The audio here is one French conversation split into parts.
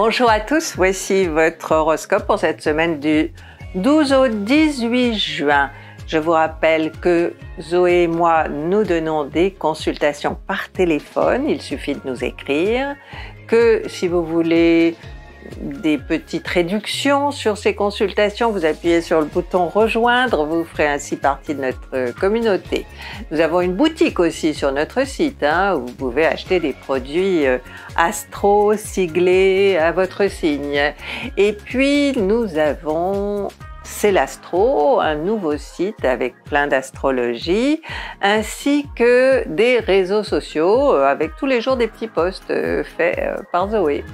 Bonjour à tous, voici votre horoscope pour cette semaine du 12 au 18 juin. Je vous rappelle que Zoé et moi, nous donnons des consultations par téléphone, il suffit de nous écrire, que si vous voulez des petites réductions sur ces consultations. Vous appuyez sur le bouton rejoindre, vous ferez ainsi partie de notre communauté. Nous avons une boutique aussi sur notre site hein, où vous pouvez acheter des produits euh, astro siglés à votre signe. Et puis nous avons c'est un nouveau site avec plein d'astrologie, ainsi que des réseaux sociaux euh, avec tous les jours des petits posts euh, faits par Zoé.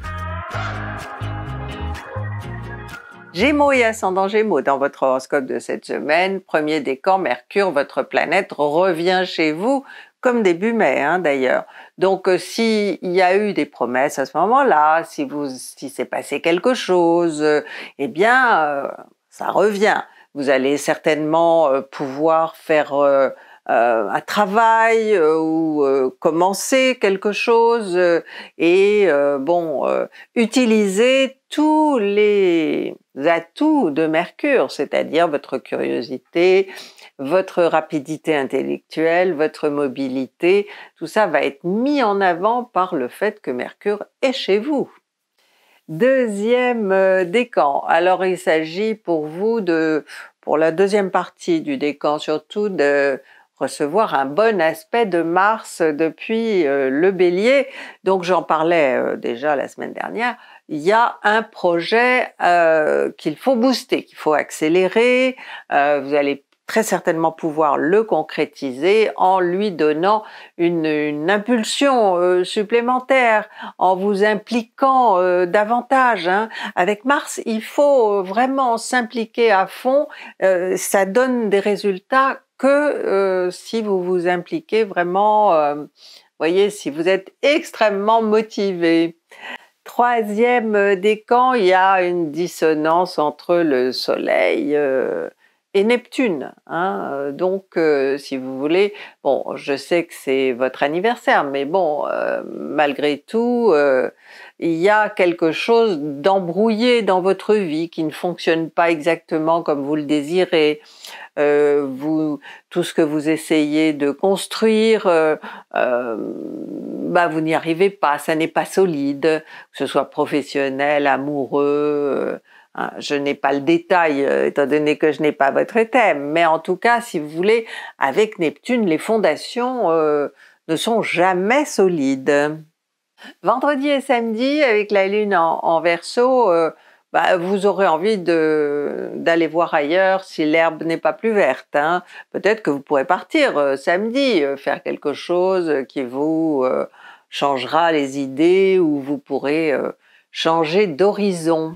Gémeaux et ascendant Gémeaux, dans votre horoscope de cette semaine, premier décan, Mercure, votre planète revient chez vous comme début mai hein, d'ailleurs. Donc euh, si s'il y a eu des promesses à ce moment-là, si vous si s'est passé quelque chose, euh, eh bien euh, ça revient. Vous allez certainement pouvoir faire euh, à travail euh, ou euh, commencer quelque chose et bon utiliser tous les atouts de Mercure, c'est-à-dire votre curiosité, votre rapidité intellectuelle, votre mobilité, tout ça va être mis en avant par le fait que Mercure est chez vous. Deuxième décan. Alors il s'agit pour vous de, pour la deuxième partie du décan surtout, de recevoir un bon aspect de Mars depuis euh, le bélier. Donc j'en parlais euh, déjà la semaine dernière, il y a un projet euh, qu'il faut booster, qu'il faut accélérer. vous allez très certainement pouvoir le concrétiser en lui donnant une, impulsion supplémentaire, en vous impliquant davantage. Hein. Avec Mars, il faut vraiment s'impliquer à fond. ça donne des résultats que euh, si vous vous impliquez vraiment, euh, voyez, si vous êtes extrêmement motivé. Troisième euh, décan, il y a une dissonance entre le Soleil et Neptune. Hein, donc, si vous voulez, bon, je sais que c'est votre anniversaire, mais bon, malgré tout, il y a quelque chose d'embrouillé dans votre vie qui ne fonctionne pas exactement comme vous le désirez. Euh, vous, tout ce que vous essayez de construire, euh, euh, bah vous n'y arrivez pas, ça n'est pas solide, que ce soit professionnel, amoureux. Hein, je n'ai pas le détail étant donné que je n'ai pas votre thème, mais en tout cas, si vous voulez, avec Neptune, les fondations ne sont jamais solides. Vendredi et samedi, avec la lune en, en verso, euh, bah, vous aurez envie d'aller voir ailleurs si l'herbe n'est pas plus verte. Hein. Peut-être que vous pourrez partir euh, samedi, euh, faire quelque chose qui vous changera les idées ou vous pourrez changer d'horizon.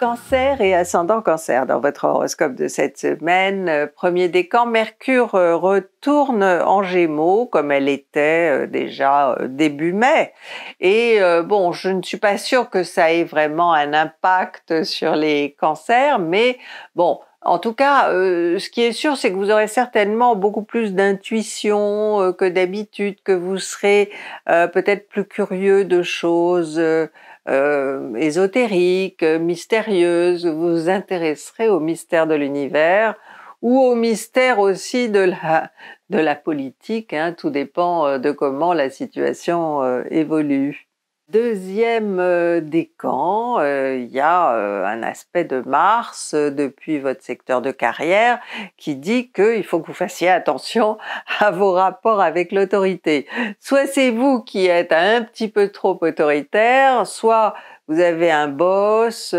Cancer et ascendant cancer dans votre horoscope de cette semaine. Euh, premier décan, Mercure euh, retourne en gémeaux comme elle était euh, déjà début mai. Et bon, je ne suis pas sûre que ça ait vraiment un impact sur les cancers, mais bon, en tout cas, ce qui est sûr, c'est que vous aurez certainement beaucoup plus d'intuition que d'habitude, que vous serez peut-être plus curieux de choses, euh, ésotérique, mystérieuse, vous vous intéresserez au mystère de l'univers ou au mystère aussi de la, de la politique, hein. tout dépend euh, de comment la situation euh, évolue. Deuxième euh, des euh, il y a euh, un aspect de Mars depuis votre secteur de carrière qui dit qu'il faut que vous fassiez attention à vos rapports avec l'autorité. Soit c'est vous qui êtes un petit peu trop autoritaire, soit vous avez un boss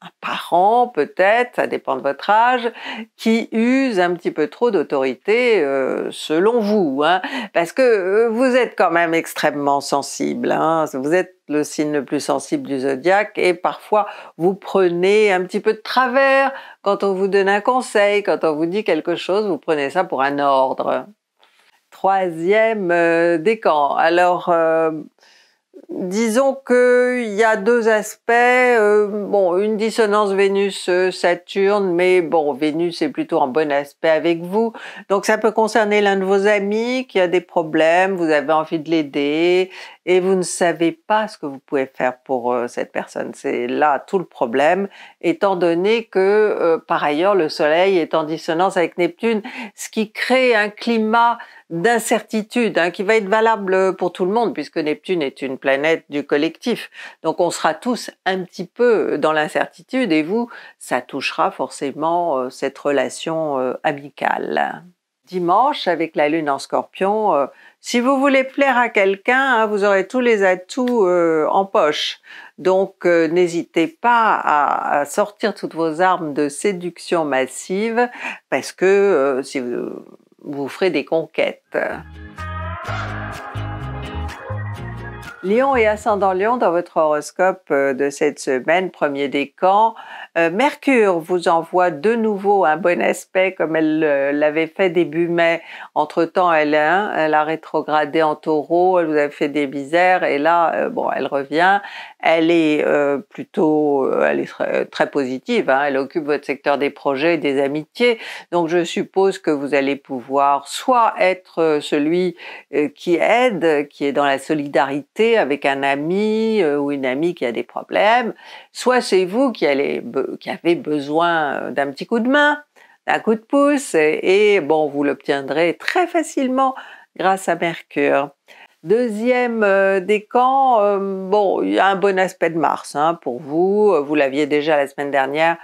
un parent peut-être, ça dépend de votre âge, qui use un petit peu trop d'autorité euh, selon vous, hein. parce que euh, vous êtes quand même extrêmement sensible, hein. vous êtes le signe le plus sensible du zodiaque et parfois vous prenez un petit peu de travers quand on vous donne un conseil, quand on vous dit quelque chose, vous prenez ça pour un ordre. Troisième euh, décan. Alors, Disons qu'il y a deux aspects. Euh, bon, une dissonance Vénus-Saturne, mais bon, Vénus est plutôt en bon aspect avec vous. Donc ça peut concerner l'un de vos amis qui a des problèmes, vous avez envie de l'aider, et vous ne savez pas ce que vous pouvez faire pour euh, cette personne. C'est là tout le problème, étant donné que euh, par ailleurs le Soleil est en dissonance avec Neptune, ce qui crée un climat d'incertitude hein, qui va être valable pour tout le monde puisque Neptune est une planète du collectif. Donc on sera tous un petit peu dans l'incertitude et vous, ça touchera forcément euh, cette relation amicale dimanche avec la lune en scorpion. Euh, si vous voulez plaire à quelqu'un, hein, vous aurez tous les atouts euh, en poche. Donc euh, n'hésitez pas à, à, sortir toutes vos armes de séduction massive parce que si vous ferez des conquêtes. Lion et ascendant Lion dans votre horoscope euh, de cette semaine, premier décan. Euh, Mercure vous envoie de nouveau un bon aspect comme elle euh, l'avait fait début mai. Entre-temps, elle, elle, a rétrogradé en taureau, elle vous a fait des misères et là, bon, elle revient. Elle est euh, plutôt, euh, elle est très, positive. Hein. Elle occupe votre secteur des projets, des amitiés. Donc je suppose que vous allez pouvoir soit être euh, celui qui aide, qui est dans la solidarité avec un ami ou une amie qui a des problèmes, soit c'est vous qui, avez besoin d'un petit coup de main, d'un coup de pouce, et bon, vous l'obtiendrez très facilement grâce à Mercure. Deuxième euh, décan, euh, bon, il y a un bon aspect de Mars hein, pour vous. Vous l'aviez déjà la semaine dernière,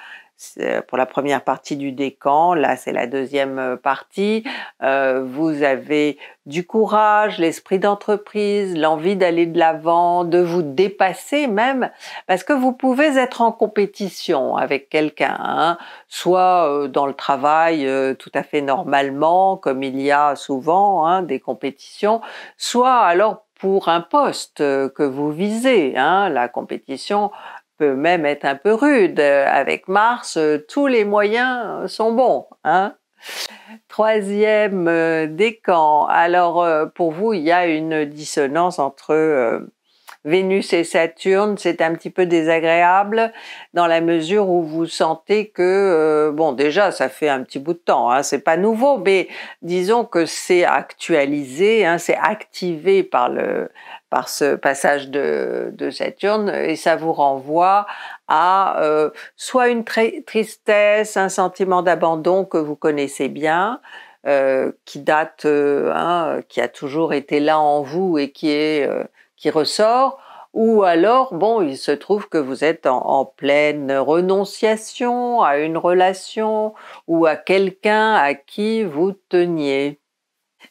euh, pour la première partie du décan, là c'est la deuxième euh, partie, euh, vous avez du courage, l'esprit d'entreprise, l'envie d'aller de l'avant, de vous dépasser même, parce que vous pouvez être en compétition avec quelqu'un, hein, soit dans le travail tout à fait normalement, comme il y a souvent hein, des compétitions, soit alors pour un poste que vous visez. Hein, la compétition peut même être un peu rude. Avec Mars, euh, tous les moyens euh, sont bons. Hein Troisième euh, décan. Alors pour vous, il y a une dissonance entre Vénus et Saturne, c'est un petit peu désagréable dans la mesure où vous sentez que euh, bon déjà ça fait un petit bout de temps, hein, c'est pas nouveau, mais disons que c'est actualisé, hein, c'est activé par le par ce passage de, de Saturne et ça vous renvoie à euh, soit une tristesse, un sentiment d'abandon que vous connaissez bien, euh, qui date, euh, hein, qui a toujours été là en vous et qui est qui ressort, ou alors, bon, il se trouve que vous êtes en, pleine renonciation à une relation ou à quelqu'un à qui vous teniez.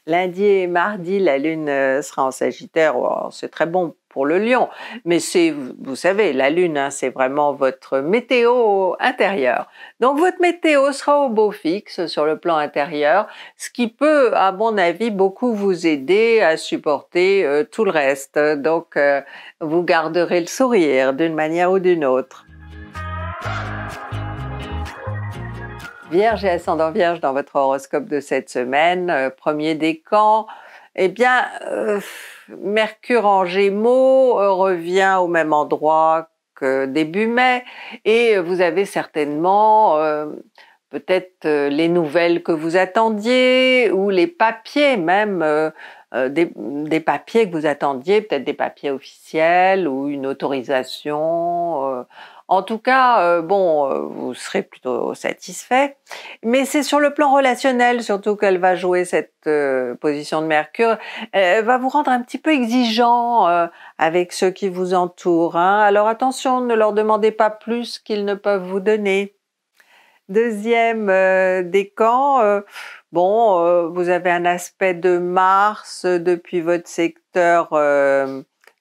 Lundi et mardi, la Lune euh, sera en Sagittaire. c'est très bon le lion. Mais c'est, vous savez, la lune, hein, c'est vraiment votre météo intérieure. Donc votre météo sera au beau fixe sur le plan intérieur, ce qui peut, à mon avis, beaucoup vous aider à supporter euh, tout le reste. Donc euh, vous garderez le sourire d'une manière ou d'une autre. Vierge et ascendant Vierge dans votre horoscope de cette semaine, euh, premier décan, eh bien, euh, Mercure en Gémeaux euh, revient au même endroit que début mai et vous avez certainement euh, peut-être les nouvelles que vous attendiez ou les papiers même, des, papiers que vous attendiez, peut-être des papiers officiels ou une autorisation en tout cas, euh, bon, euh, vous serez plutôt satisfait. Mais c'est sur le plan relationnel surtout qu'elle va jouer cette euh, position de Mercure. Elle va vous rendre un petit peu exigeant avec ceux qui vous entourent. Hein. Alors attention, ne leur demandez pas plus qu'ils ne peuvent vous donner. Deuxième décan, bon, vous avez un aspect de Mars depuis votre secteur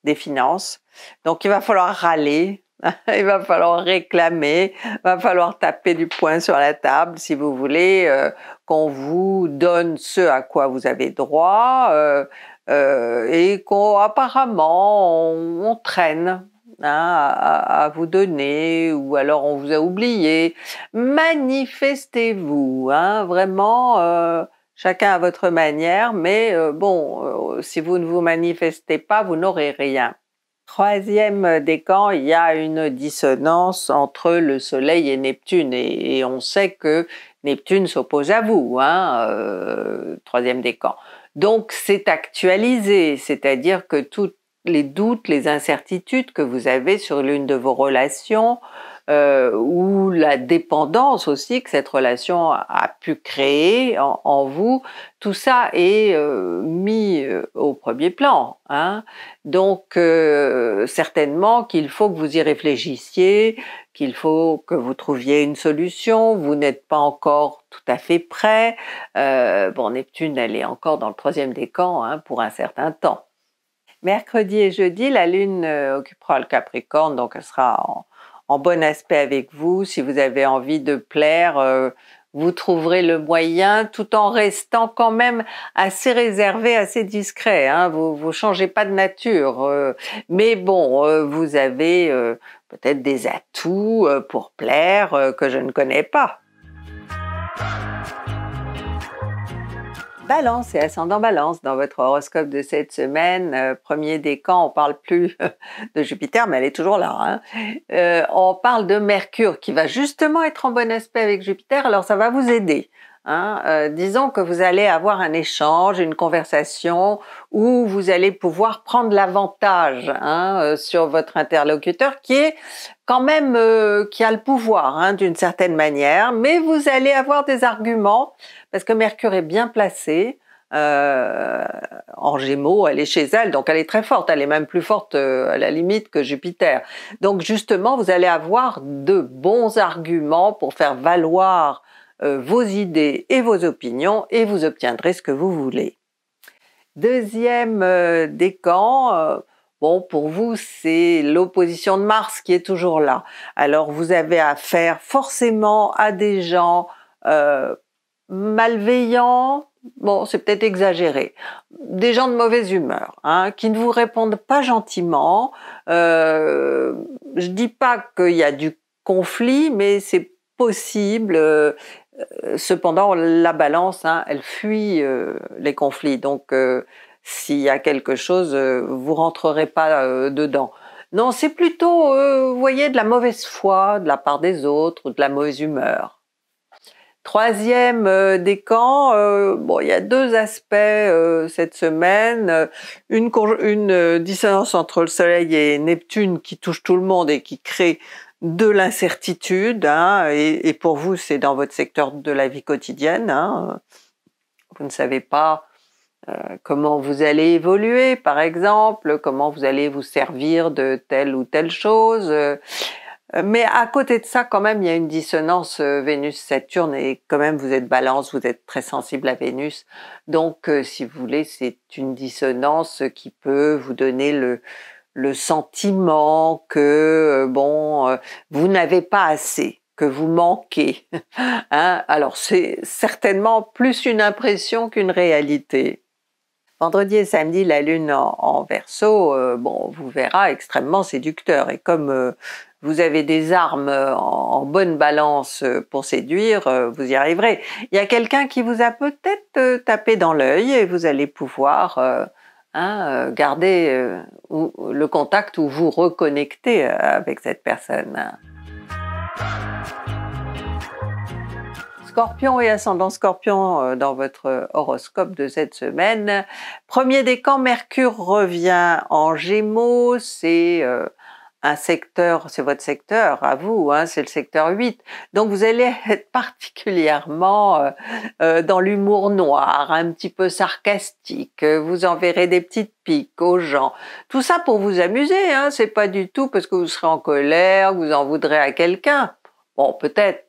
des finances. Donc il va falloir râler, Il va falloir réclamer, il va falloir taper du poing sur la table si vous voulez euh, qu'on vous donne ce à quoi vous avez droit euh, euh, et qu'apparemment on, on, traîne. Hein, à, vous donner ou alors on vous a oublié. Manifestez-vous, hein, vraiment chacun à votre manière, mais bon, si vous ne vous manifestez pas, vous n'aurez rien. Troisième euh, décan, il y a une dissonance entre le Soleil et Neptune, et, on sait que Neptune s'oppose à vous, hein, euh, troisième décan. Donc c'est actualisé, c'est-à-dire que tous les doutes, les incertitudes que vous avez sur l'une de vos relations, euh, ou la dépendance aussi que cette relation a pu créer en, vous, tout ça est euh, mis euh, au premier plan. Hein. Donc certainement qu'il faut que vous y réfléchissiez, qu'il faut que vous trouviez une solution, vous n'êtes pas encore tout à fait prêt. bon, Neptune, elle est encore dans le troisième décan hein, pour un certain temps. Mercredi et jeudi, la Lune occupera le Capricorne, donc elle sera en, en bon aspect avec vous, si vous avez envie de plaire, euh, vous trouverez le moyen tout en restant quand même assez réservé, assez discret. Hein. Vous ne changez pas de nature, euh. mais bon, euh, vous avez peut-être des atouts pour plaire que je ne connais pas. Balance et ascendant balance dans votre horoscope de cette semaine. Euh, premier premier décan, on parle plus de Jupiter, mais elle est toujours là. Hein. Euh, on parle de Mercure qui va justement être en bon aspect avec Jupiter, alors ça va vous aider Hein, euh, disons que vous allez avoir un échange, une conversation où vous allez pouvoir prendre l'avantage hein, euh, sur votre interlocuteur qui est quand même euh, qui a le pouvoir hein, d'une certaine manière, mais vous allez avoir des arguments parce que Mercure est bien placé. en Gémeaux, elle est chez elle, donc elle est très forte, elle est même plus forte à la limite que Jupiter. Donc justement, vous allez avoir de bons arguments pour faire valoir euh, vos idées et vos opinions et vous obtiendrez ce que vous voulez. Deuxième euh, décan, euh, Bon, pour vous, c'est l'opposition de Mars qui est toujours là. Alors vous avez affaire forcément à des gens malveillants, bon, c'est peut-être exagéré, des gens de mauvaise humeur, hein, qui ne vous répondent pas gentiment. Je je dis pas qu'il y a du conflit, mais c'est possible, cependant, la balance, hein, elle fuit euh, les conflits. Donc, euh, s'il y a quelque chose, euh, vous rentrerez pas dedans. Non, c'est plutôt, vous voyez, de la mauvaise foi de la part des autres, de la mauvaise humeur. Troisième des décan, bon, il y a deux aspects cette semaine. Une, une dissonance entre le Soleil et Neptune qui touche tout le monde et qui crée de l'incertitude, hein, et, pour vous, c'est dans votre secteur de la vie quotidienne. Hein. vous ne savez pas euh, comment vous allez évoluer, par exemple, comment vous allez vous servir de telle ou telle chose. Euh, mais à côté de ça, quand même, il y a une dissonance euh, Vénus-Saturne et quand même, vous êtes balance, vous êtes très sensible à Vénus. Donc, si vous voulez, c'est une dissonance qui peut vous donner le, le sentiment que euh, bon, euh, vous n'avez pas assez, que vous manquez. Hein. Alors c'est certainement plus une impression qu'une réalité. Vendredi et samedi, la lune en, verso, euh, bon, vous verra extrêmement séducteur. Et comme vous avez des armes en, bonne balance pour séduire, vous y arriverez. Il y a quelqu'un qui vous a peut-être tapé dans l'œil et vous allez pouvoir Hein, euh, gardez garder euh, le contact ou vous reconnectez euh, avec cette personne. Scorpion et ascendant Scorpion dans votre horoscope de cette semaine. Premier décan, Mercure revient en Gémeaux, c'est un secteur, c'est votre secteur, à vous, hein, c'est le secteur 8. Donc vous allez être particulièrement euh, euh, dans l'humour noir, un petit peu sarcastique, euh, vous enverrez des petites piques aux gens. Tout ça pour vous amuser, hein, c'est pas du tout parce que vous serez en colère, vous en voudrez à quelqu'un. Bon, peut-être,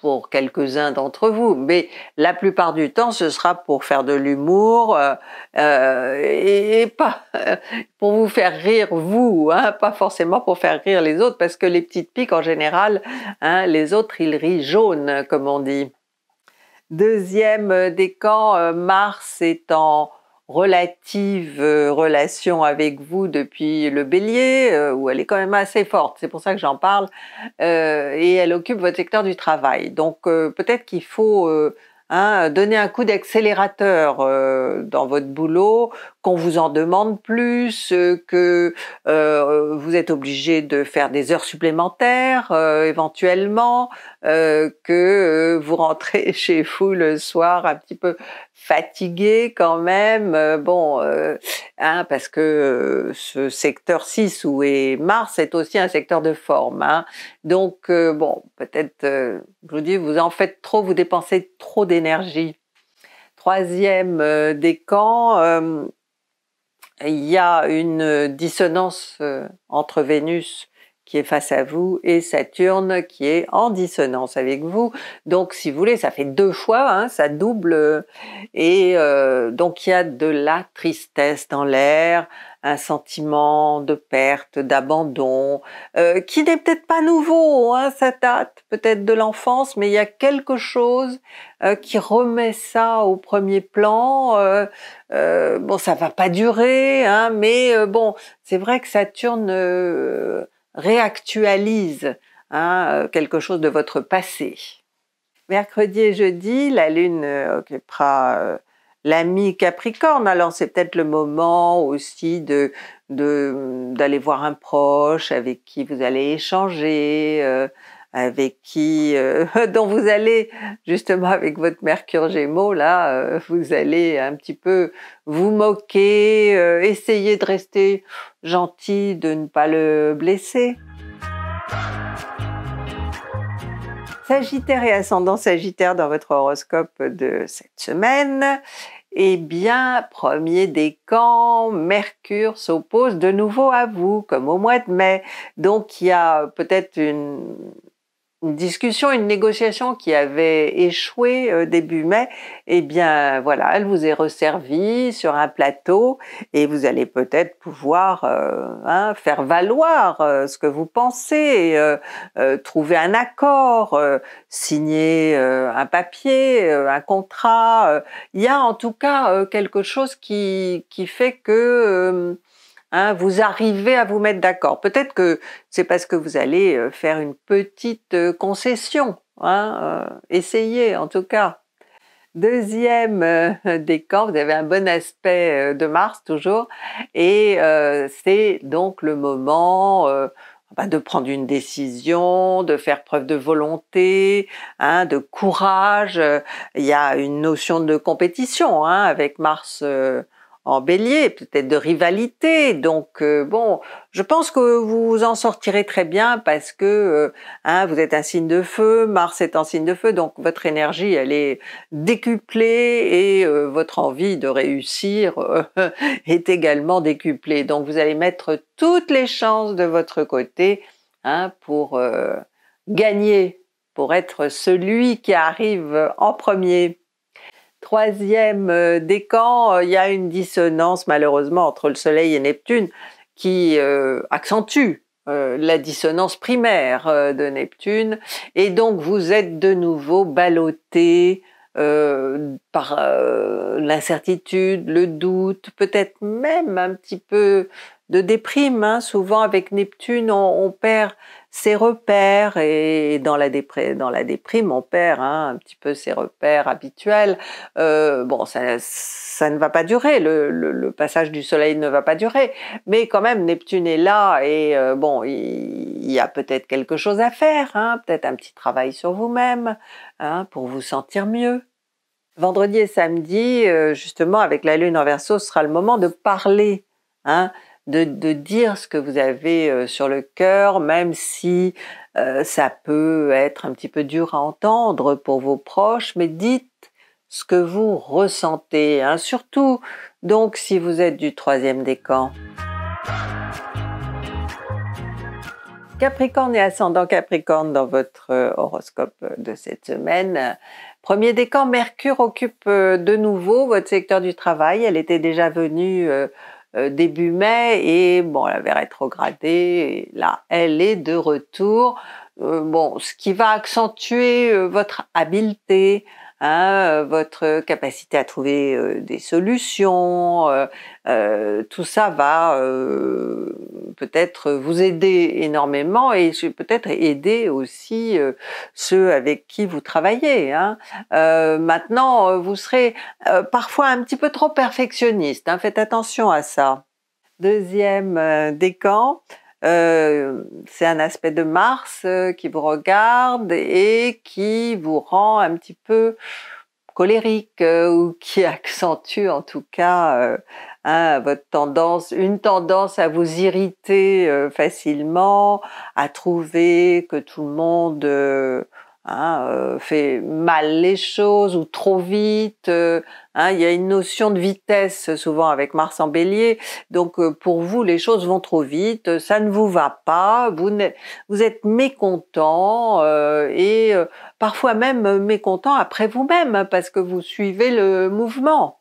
pour quelques-uns d'entre vous, mais la plupart du temps, ce sera pour faire de l'humour euh, euh, et, pas pour vous faire rire vous, hein, pas forcément pour faire rire les autres, parce que les petites piques, en général, hein, les autres, ils rient jaunes, comme on dit. Deuxième euh, décan, Mars est en relative euh, relation avec vous depuis le bélier, euh, où elle est quand même assez forte, c'est pour ça que j'en parle, euh, et elle occupe votre secteur du travail. Donc euh, peut-être qu'il faut hein, donner un coup d'accélérateur dans votre boulot qu'on vous en demande plus, euh, que euh, vous êtes obligé de faire des heures supplémentaires euh, éventuellement, que vous rentrez chez vous le soir un petit peu fatigué quand même, bon, hein, parce que ce secteur 6 où est Mars est aussi un secteur de forme. Hein. donc, bon, peut-être, je vous dis, vous en faites trop, vous dépensez trop d'énergie troisième décan, il y a une dissonance euh, entre Vénus qui est face à vous et Saturne qui est en dissonance avec vous. Donc si vous voulez, ça fait deux fois, hein, ça double. Euh, et euh, donc il y a de la tristesse dans l'air, un sentiment de perte, d'abandon, euh, qui n'est peut-être pas nouveau, hein, ça date peut-être de l'enfance, mais il y a quelque chose qui remet ça au premier plan. bon, ça va pas durer, hein, mais bon, c'est vrai que Saturne réactualise hein, euh, quelque chose de votre passé. Mercredi et jeudi, la Lune euh, occupera euh, l'ami Capricorne. Alors c'est peut-être le moment aussi de d'aller voir un proche avec qui vous allez échanger, avec qui, euh, dont vous allez justement avec votre Mercure Gémeaux là, euh, vous allez un petit peu vous moquer, euh, essayer de rester gentil, de ne pas le blesser. Sagittaire et ascendant Sagittaire dans votre horoscope de cette semaine. Eh bien, premier décan, Mercure s'oppose de nouveau à vous, comme au mois de mai. Donc, il y a peut-être une une discussion, une négociation qui avait échoué euh, début mai, eh bien voilà, elle vous est resservie sur un plateau et vous allez peut-être pouvoir euh, hein, faire valoir euh, ce que vous pensez, trouver un accord, signer un papier, un contrat. Il y a en tout cas quelque chose qui, qui fait que Hein, vous arrivez à vous mettre d'accord. Peut-être que c'est parce que vous allez euh, faire une petite euh, concession. Hein, euh, essayez en tout cas. Deuxième décor, vous avez un bon aspect de Mars toujours, et c'est donc le moment bah, de prendre une décision, de faire preuve de volonté, hein, de courage. Il y a une notion de compétition avec Mars en bélier, peut-être de rivalité. Donc euh, bon, je pense que vous en sortirez très bien parce que euh, hein, vous êtes un signe de feu, Mars est un signe de feu, donc votre énergie elle est décuplée et euh, votre envie de réussir est également décuplée. Donc vous allez mettre toutes les chances de votre côté hein, pour gagner, pour être celui qui arrive en premier troisième euh, décan, euh, il y a une dissonance malheureusement entre le Soleil et Neptune qui euh, accentue la dissonance primaire de Neptune, et donc vous êtes de nouveau ballotté par l'incertitude, le doute, peut-être même un petit peu de déprime. Hein. Souvent avec Neptune, on, perd ses repères et dans la, déprime, dans la on perd hein, un petit peu ses repères habituels. Euh, bon, ça, ne va pas durer, le, passage du Soleil ne va pas durer, mais quand même Neptune est là et euh, bon, il, y a peut-être quelque chose à faire, hein. peut-être un petit travail sur vous-même pour vous sentir mieux. Vendredi et samedi, euh, justement, avec la Lune en Verseau, ce sera le moment de parler de, dire ce que vous avez euh, sur le cœur, même si euh, ça peut être un petit peu dur à entendre pour vos proches, mais dites ce que vous ressentez, hein. surtout donc si vous êtes du troisième décan. Capricorne et ascendant Capricorne dans votre euh, horoscope de cette semaine. Premier décan, Mercure occupe de nouveau votre secteur du travail. Elle était déjà venue euh, début mai et bon, elle avait rétrogradé. là, elle est de retour. Euh, bon, ce qui va accentuer euh, votre habileté, euh, votre capacité à trouver euh, des solutions, euh, tout ça va peut-être vous aider énormément et peut-être aider aussi ceux avec qui vous travaillez. Hein. maintenant, vous serez parfois un petit peu trop perfectionniste, hein. faites attention à ça. Deuxième décan, euh, c'est un aspect de Mars euh, qui vous regarde et qui vous rend un petit peu colérique euh, ou qui accentue en tout cas hein, votre tendance, une tendance à vous irriter facilement, à trouver que tout le monde Hein, euh, fait mal les choses ou trop vite. Euh, hein, il y a une notion de vitesse souvent avec Mars en Bélier. Donc euh, pour vous, les choses vont trop vite, ça ne vous va pas, vous, êtes mécontent et parfois même mécontent après vous-même hein, parce que vous suivez le mouvement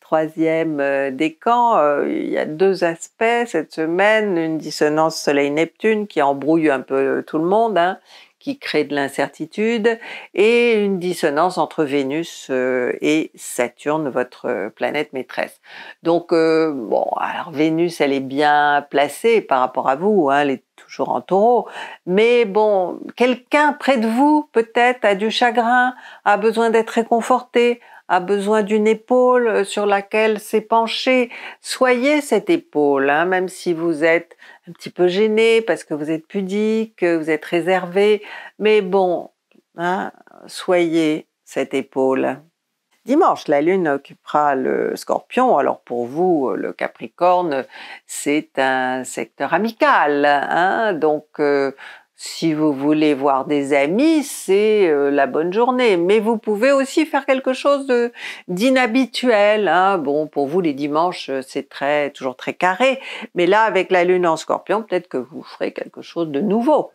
troisième décan, il y a deux aspects cette semaine, une dissonance Soleil-Neptune qui embrouille un peu tout le monde, hein, qui crée de l'incertitude et une dissonance entre Vénus euh, et Saturne, votre euh, planète maîtresse. Donc, euh, bon, alors Vénus, elle est bien placée par rapport à vous, hein, elle est toujours en taureau, mais bon, quelqu'un près de vous peut-être a du chagrin, a besoin d'être réconforté, a besoin d'une épaule euh, sur laquelle s'est s'épancher, soyez cette épaule, hein, même si vous êtes un petit peu gêné parce que vous êtes pudique, vous êtes réservé, mais bon, hein, soyez cette épaule. Dimanche, la Lune occupera le Scorpion. Alors pour vous, euh, le Capricorne, c'est un secteur amical, hein. donc euh, si vous voulez voir des amis, c'est euh, la bonne journée. Mais vous pouvez aussi faire quelque chose d'inhabituel. Hein. Bon, pour vous, les dimanches, euh, c'est très, toujours très carré. Mais là, avec la lune en scorpion, peut-être que vous ferez quelque chose de nouveau.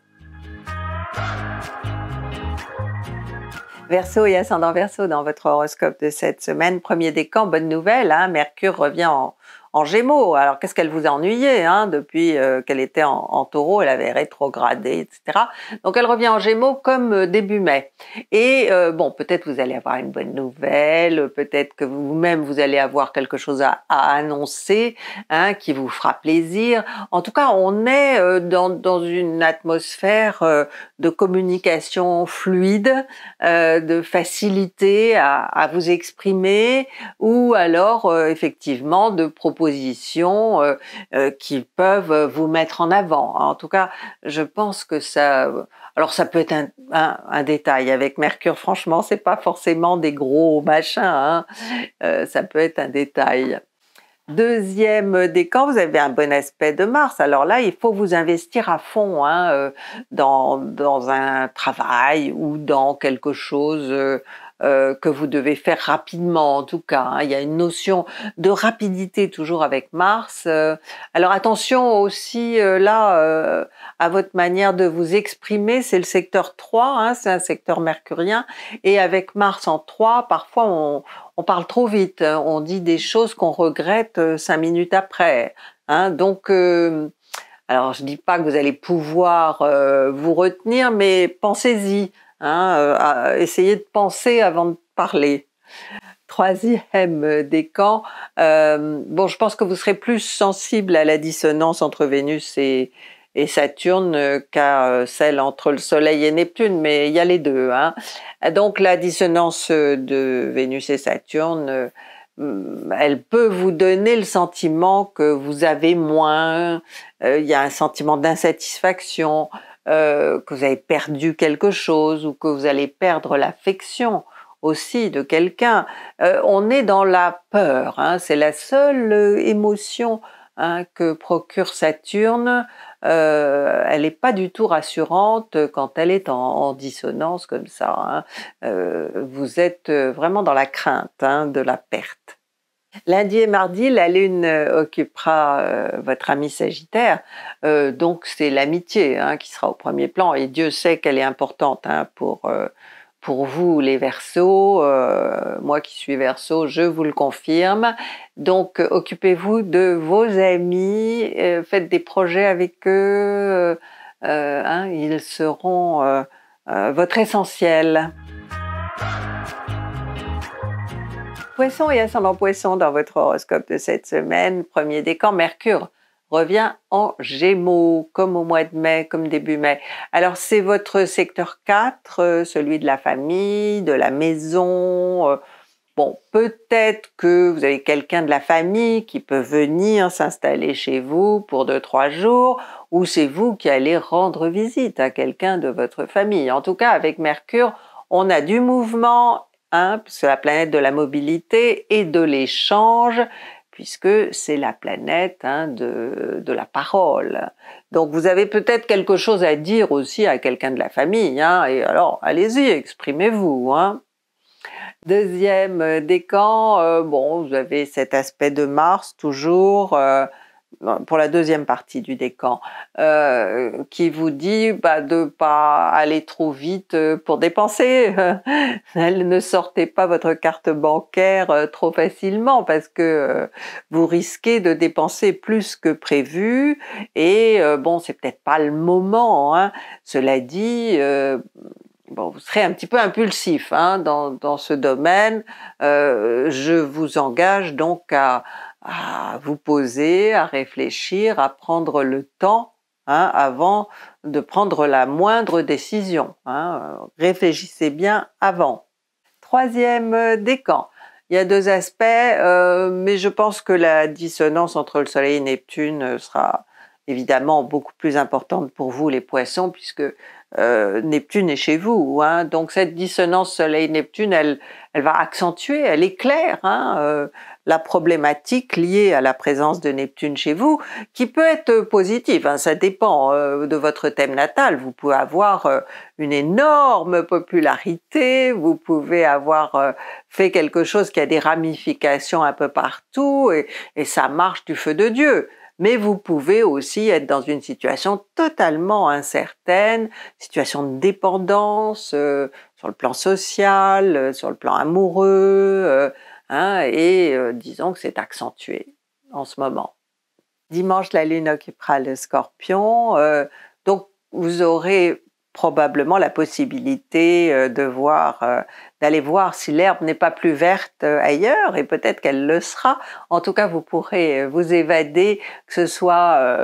Verseau et ascendant Verseau dans votre horoscope de cette semaine. Premier décan, bonne nouvelle, hein. Mercure revient en en Gémeaux. Alors qu'est-ce qu'elle vous a ennuyé hein, depuis euh, qu'elle était en, Taureau, elle avait rétrogradé, etc. Donc elle revient en Gémeaux comme euh, début mai. Et euh, bon, peut-être vous allez avoir une bonne nouvelle, peut-être que vous-même vous allez avoir quelque chose à, annoncer hein, qui vous fera plaisir. En tout cas, on est dans, une atmosphère de communication fluide, de facilité à, à, vous exprimer, ou alors effectivement de proposer euh, euh, qui peuvent euh, vous mettre en avant. En tout cas, je pense que ça. Alors ça peut être un, détail avec Mercure. Franchement, c'est pas forcément des gros machins. Hein. ça peut être un détail. Deuxième décan, vous avez un bon aspect de Mars. Alors là, il faut vous investir à fond hein, dans, dans, un travail ou dans quelque chose euh, que vous devez faire rapidement en tout cas. Hein. Il y a une notion de rapidité toujours avec Mars. Euh, alors attention aussi euh, là à votre manière de vous exprimer, c'est le secteur 3, hein, c'est un secteur mercurien et avec Mars en 3, parfois on, on parle trop vite, hein. on dit des choses qu'on regrette cinq minutes après. Hein. donc alors je dis pas que vous allez pouvoir vous retenir, mais pensez-y. Essayez hein, euh, essayer de penser avant de parler. Troisième décan, euh, bon, je pense que vous serez plus sensible à la dissonance entre Vénus et, Saturne qu'à euh, celle entre le Soleil et Neptune, mais il y a les deux. Hein. Donc la dissonance de Vénus et Saturne, euh, elle peut vous donner le sentiment que vous avez moins, il y a un sentiment d'insatisfaction, euh, que vous avez perdu quelque chose ou que vous allez perdre l'affection aussi de quelqu'un. Euh, on est dans la peur, hein. c'est la seule émotion hein, que procure Saturne. Euh, elle n'est pas du tout rassurante quand elle est en, dissonance comme ça. Hein. vous êtes vraiment dans la crainte de la perte. Lundi et mardi, la Lune euh, occupera euh, votre ami Sagittaire, euh, donc c'est l'amitié hein, qui sera au premier plan, et Dieu sait qu'elle est importante hein, pour, pour vous les Verseaux. moi qui suis Verseau, je vous le confirme. Donc occupez-vous de vos amis, faites des projets avec eux, hein, ils seront votre essentiel poisson et ascendant poisson dans votre horoscope de cette semaine. Premier décan, Mercure revient en gémeaux, comme au mois de mai, comme début mai. Alors c'est votre secteur 4, euh, celui de la famille, de la maison. Euh, bon, peut-être que vous avez quelqu'un de la famille qui peut venir s'installer chez vous pour deux, trois jours, ou c'est vous qui allez rendre visite à quelqu'un de votre famille. En tout cas, avec Mercure, on a du mouvement c'est la planète de la mobilité et de l'échange, puisque c'est la planète hein, de, la parole. Donc vous avez peut-être quelque chose à dire aussi à quelqu'un de la famille, hein, et alors allez-y, exprimez-vous. Hein. Deuxième euh, décan, euh, bon, vous avez cet aspect de Mars toujours. Euh, pour la deuxième partie du décan, euh, qui vous dit bah, de pas aller trop vite euh, pour dépenser. ne sortez pas votre carte bancaire euh, trop facilement parce que vous risquez de dépenser plus que prévu. Et bon, c'est peut-être pas le moment. Hein. Cela dit. Bon, vous serez un petit peu impulsif hein, dans, dans, ce domaine. je vous engage donc à, à vous poser, à réfléchir, à prendre le temps hein, avant de prendre la moindre décision. Hein. Réfléchissez bien avant. Troisième euh, décan. Il y a deux aspects, euh, mais je pense que la dissonance entre le Soleil et Neptune euh, sera évidemment beaucoup plus importante pour vous les poissons, puisque Neptune est chez vous. Hein. Donc cette dissonance Soleil-Neptune, elle, va accentuer, elle éclaire hein, la problématique liée à la présence de Neptune chez vous, qui peut être positive, hein, ça dépend euh, de votre thème natal, vous pouvez avoir euh, une énorme popularité, vous pouvez avoir euh, fait quelque chose qui a des ramifications un peu partout, et, ça marche du feu de Dieu mais vous pouvez aussi être dans une situation totalement incertaine, situation de dépendance sur le plan social, sur le plan amoureux, Hein, et euh, disons que c'est accentué en ce moment. Dimanche, la Lune occupera le scorpion, euh, donc vous aurez probablement la possibilité euh, de voir, d'aller voir si l'herbe n'est pas plus verte ailleurs, et peut-être qu'elle le sera. En tout cas, vous pourrez vous évader, que ce soit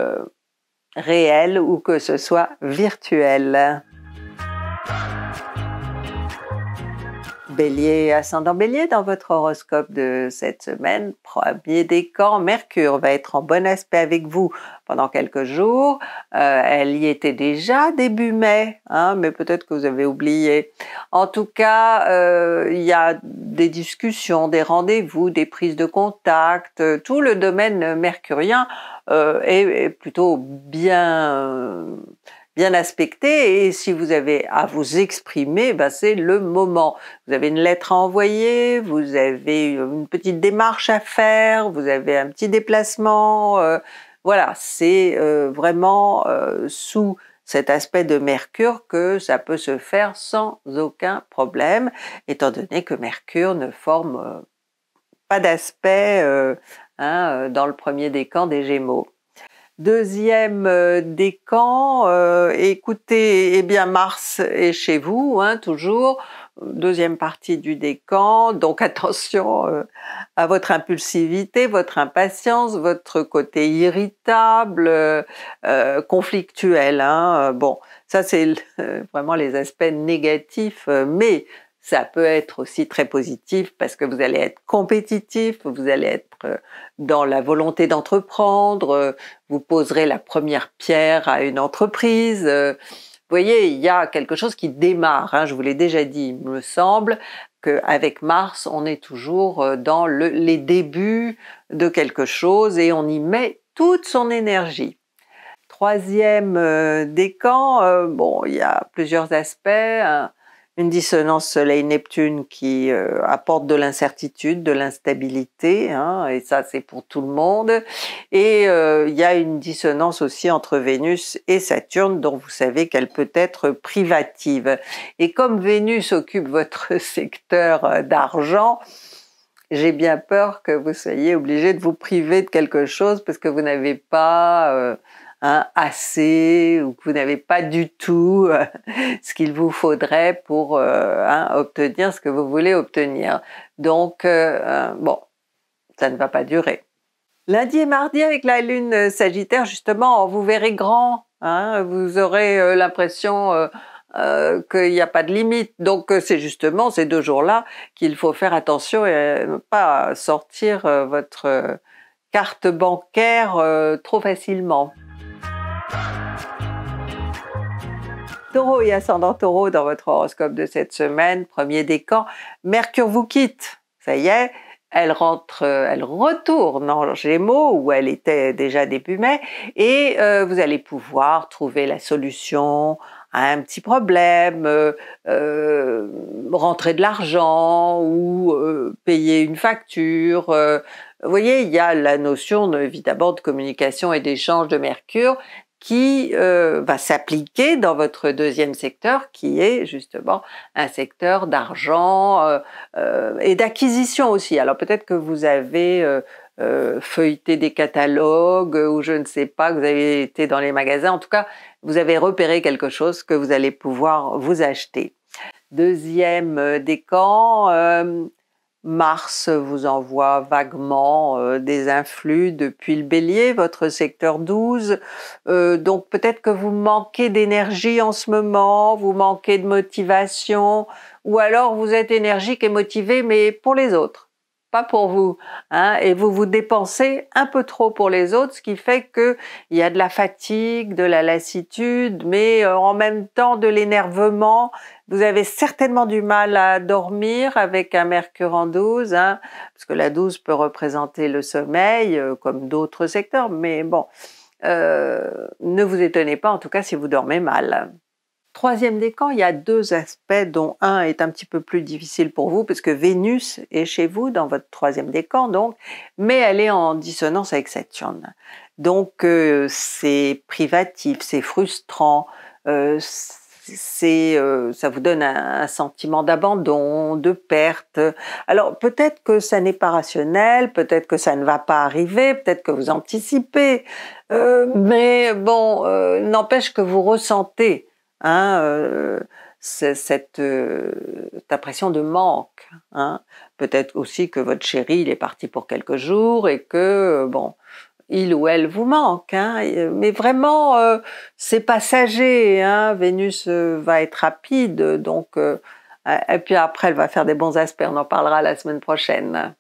réel ou que ce soit virtuel. Bélier, ascendant Bélier, dans votre horoscope de cette semaine, premier décan, Mercure va être en bon aspect avec vous pendant quelques jours. Euh, elle y était déjà début mai, hein, mais peut-être que vous avez oublié. En tout cas, euh, il y a des discussions, des rendez-vous, des prises de contact, euh, tout le domaine mercurien est, plutôt bien bien aspecté et si vous avez à vous exprimer, bah, c'est le moment. Vous avez une lettre à envoyer, vous avez une petite démarche à faire, vous avez un petit déplacement. Euh, voilà, c'est euh, vraiment euh, sous cet aspect de Mercure que ça peut se faire sans aucun problème, étant donné que Mercure ne forme pas d'aspect hein, dans le premier décan des Gémeaux. Deuxième euh, décan, euh, écoutez, eh bien Mars est chez vous, hein, toujours. Deuxième partie du décan, donc attention euh, à votre impulsivité, votre impatience, votre côté irritable, conflictuel. Hein. bon, ça c'est vraiment les aspects négatifs, mais ça peut être aussi très positif parce que vous allez être compétitif, vous allez être euh, dans la volonté d'entreprendre, euh, vous poserez la première pierre à une entreprise. Euh. Vous voyez, il y a quelque chose qui démarre, hein, je vous l'ai déjà dit, il me semble qu'avec Mars, on est toujours dans les débuts de quelque chose et on y met toute son énergie troisième décan, bon, il y a plusieurs aspects. Hein une dissonance Soleil-Neptune qui euh, apporte de l'incertitude, de l'instabilité, hein, et ça c'est pour tout le monde. Et euh, il y a une dissonance aussi entre Vénus et Saturne, dont vous savez qu'elle peut être privative. Et comme Vénus occupe votre secteur euh, d'argent, j'ai bien peur que vous soyez obligé de vous priver de quelque chose parce que vous n'avez pas... Hein, assez ou que vous n'avez pas du tout euh, ce qu'il vous faudrait pour euh, hein, obtenir ce que vous voulez obtenir. Donc, euh, bon, ça ne va pas durer. Lundi et mardi avec la lune sagittaire, justement, oh, vous verrez grand, hein, vous aurez l'impression... qu'il n'y a pas de limite. Donc c'est justement ces deux jours-là qu'il faut faire attention et ne pas sortir votre carte bancaire trop facilement. Taureau et ascendant taureau dans votre horoscope de cette semaine, premier décan, Mercure vous quitte. Ça y est, elle rentre, euh, elle retourne en Gémeaux où elle était déjà début mai et euh, vous allez pouvoir trouver la solution à un petit problème, euh, rentrer de l'argent ou payer une facture. vous voyez, il y a la notion évidemment de communication et d'échange de Mercure qui euh, va s'appliquer dans votre deuxième secteur, qui est justement un secteur d'argent euh, euh, et d'acquisition aussi. Alors peut-être que vous avez feuilleté des catalogues ou je ne sais pas, que vous avez été dans les magasins, en tout cas, vous avez repéré quelque chose que vous allez pouvoir vous acheter. Deuxième décan, Mars vous envoie vaguement euh, des influx depuis le bélier, votre secteur 12. Euh, donc peut-être que vous manquez d'énergie en ce moment, vous manquez de motivation, ou alors vous êtes énergique et motivé, mais pour les autres pour vous. Hein, et vous vous dépensez un peu trop pour les autres, ce qui fait qu'il y a de la fatigue, de la lassitude, mais euh, en même temps de l'énervement. Vous avez certainement du mal à dormir avec un mercure en 12, hein, parce que la 12 peut représenter le sommeil, euh, comme d'autres secteurs, mais bon, euh, ne vous étonnez pas en tout cas si vous dormez mal. Troisième décan, il y a deux aspects dont un est un petit peu plus difficile pour vous parce que Vénus est chez vous dans votre troisième décan donc, mais elle est en dissonance avec Saturne. Donc euh, c'est privatif, c'est frustrant, euh, c'est euh, ça vous donne un, un sentiment d'abandon, de perte. Alors peut-être que ça n'est pas rationnel, peut-être que ça ne va pas arriver, peut-être que vous anticipez, euh, mais bon, n'empêche que vous ressentez Hein, euh, euh, cette, impression de manque. Hein. Peut-être aussi que votre chéri, il est parti pour quelques jours et que, euh, bon, il ou elle vous manque. Hein. Mais vraiment, c'est passager. Vénus va être rapide, donc... et puis après, elle va faire des bons aspects, on en parlera la semaine prochaine.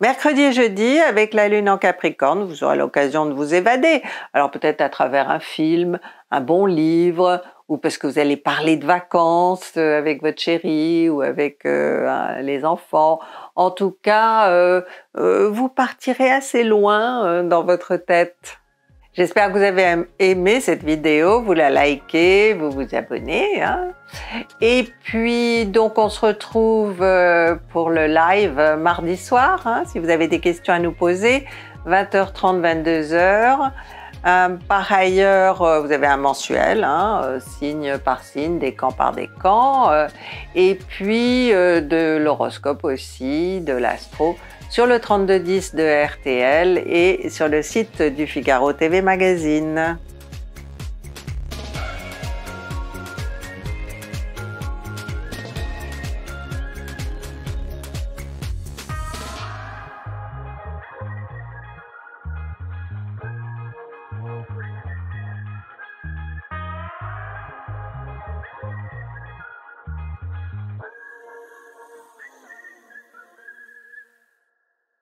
Mercredi et jeudi, avec la lune en Capricorne, vous aurez l'occasion de vous évader. Alors peut-être à travers un film, un bon livre, ou parce que vous allez parler de vacances euh, avec votre chérie ou avec euh, les enfants. En tout cas, euh, vous partirez assez loin dans votre tête. J'espère que vous avez aimé cette vidéo, vous la likez, vous vous abonnez. Hein. Et puis, donc, on se retrouve pour le live mardi soir. Hein, si vous avez des questions à nous poser, 20h30, 22h. Euh, par ailleurs, euh, vous avez un mensuel, hein, euh, signe par signe, camps par décan, et puis de l'horoscope aussi, de l'astro, sur le 3210 de RTL et sur le site du Figaro TV Magazine.